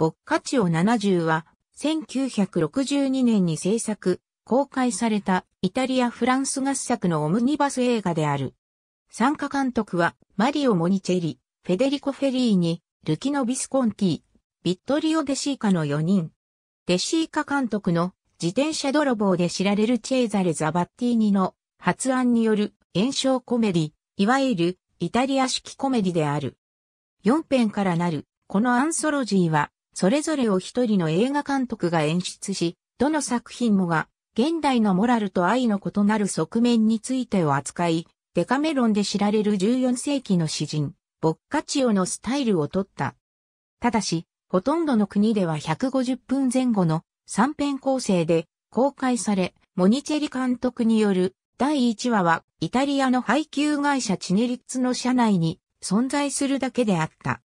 ボッカチオ70は、1962年に制作、公開されたイタリア・フランス合作のオムニバス映画である。参加監督は、マリオ・モニチェリ、フェデリコ・フェリーニ、ルキノ・ビスコンティ、ビットリオ・デシーカの4人。デシーカ監督の自転車泥棒で知られるチェーザレ・ザバッティーニの発案による炎症コメディ、いわゆるイタリア式コメディである。4編からなる、このアンソロジーはそれぞれを一人の映画監督が演出し、どの作品もが、現代のモラルと愛の異なる側面についてを扱い、デカメロンで知られる14世紀の詩人、ボッカチオのスタイルを取った。ただし、ほとんどの国では150分前後の3編構成で公開され、モニチェリ監督による第1話はイタリアの配給会社チネリッツの社内に存在するだけであった。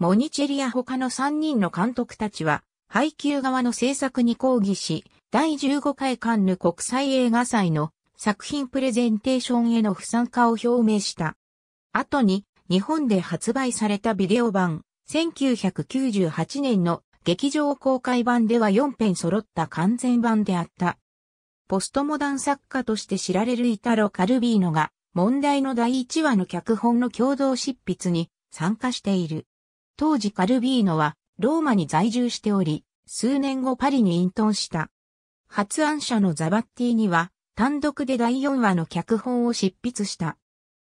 モニチェリや他の3人の監督たちは、配給側の制作に抗議し、第15回カンヌ国際映画祭の作品プレゼンテーションへの不参加を表明した。後に、日本で発売されたビデオ版、1998年の劇場公開版では4編揃った完全版であった。ポストモダン作家として知られるイタロ・カルビーノが、問題の第1話の脚本の共同執筆に参加している。当時カルビーノはローマに在住しており、数年後パリに隠遁した。発案者のザバッティには単独で第4話の脚本を執筆した。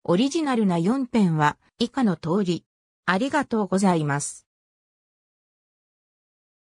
オリジナルな4編は以下の通り。ありがとうございます。